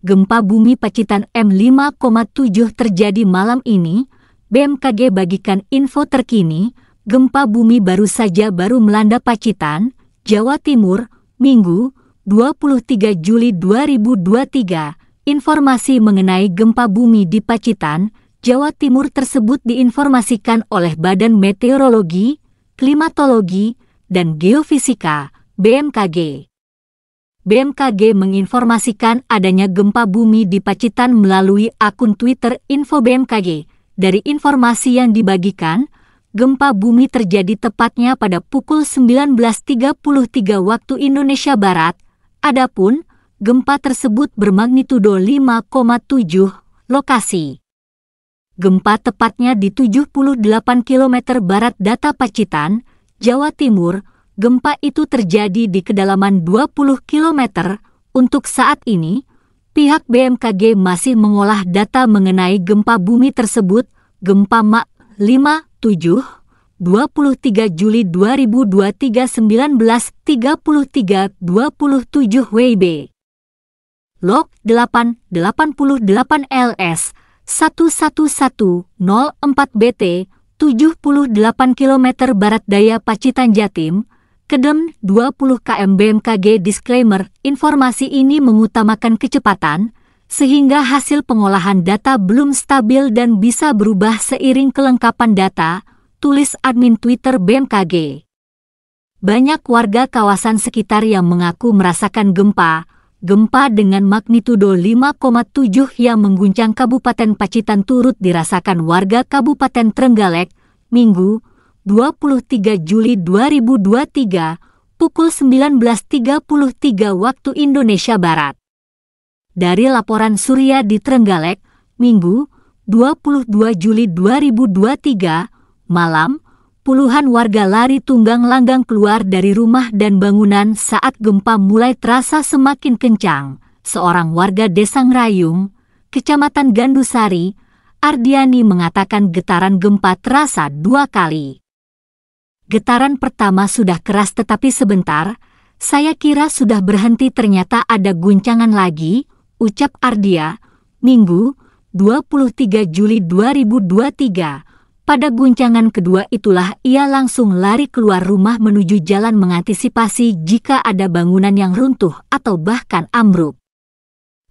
gempa bumi Pacitan M5,7 terjadi malam ini, BMKG bagikan info terkini, gempa bumi baru saja baru melanda Pacitan, Jawa Timur, Minggu, 23 Juli 2023. Informasi mengenai gempa bumi di Pacitan, Jawa Timur tersebut diinformasikan oleh Badan Meteorologi, Klimatologi, dan Geofisika, BMKG. BMKG menginformasikan adanya gempa bumi di Pacitan melalui akun Twitter Info BMKG. Dari informasi yang dibagikan, gempa bumi terjadi tepatnya pada pukul 19.33 waktu Indonesia Barat. Adapun, gempa tersebut bermagnitudo 5,7 lokasi. Gempa tepatnya di 78 km barat data Pacitan, Jawa Timur, Gempa itu terjadi di kedalaman 20 km. Untuk saat ini, pihak BMKG masih mengolah data mengenai gempa bumi tersebut, gempa Mak 57 23 Juli 2023 1933 27 WIB. Log 888 LS 11104 BT 78 km barat daya Pacitan Jatim Kedem 20 km BMKG disclaimer, informasi ini mengutamakan kecepatan, sehingga hasil pengolahan data belum stabil dan bisa berubah seiring kelengkapan data, tulis admin Twitter BMKG. Banyak warga kawasan sekitar yang mengaku merasakan gempa, gempa dengan magnitudo 5,7 yang mengguncang Kabupaten Pacitan turut dirasakan warga Kabupaten Trenggalek, Minggu, 23 Juli 2023, pukul 19.33 waktu Indonesia Barat. Dari laporan Surya di Trenggalek, Minggu, 22 Juli 2023, malam, puluhan warga lari tunggang langgang keluar dari rumah dan bangunan saat gempa mulai terasa semakin kencang. Seorang warga Desa Ngrayung, Kecamatan Gandusari, Ardiani mengatakan getaran gempa terasa dua kali. Getaran pertama sudah keras tetapi sebentar, saya kira sudah berhenti ternyata ada guncangan lagi, ucap Ardia, Minggu, 23 Juli 2023. Pada guncangan kedua itulah ia langsung lari keluar rumah menuju jalan mengantisipasi jika ada bangunan yang runtuh atau bahkan ambruk.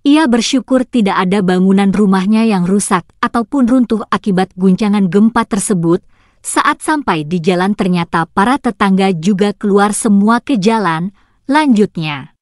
Ia bersyukur tidak ada bangunan rumahnya yang rusak ataupun runtuh akibat guncangan gempa tersebut, saat sampai di jalan ternyata para tetangga juga keluar semua ke jalan, lanjutnya.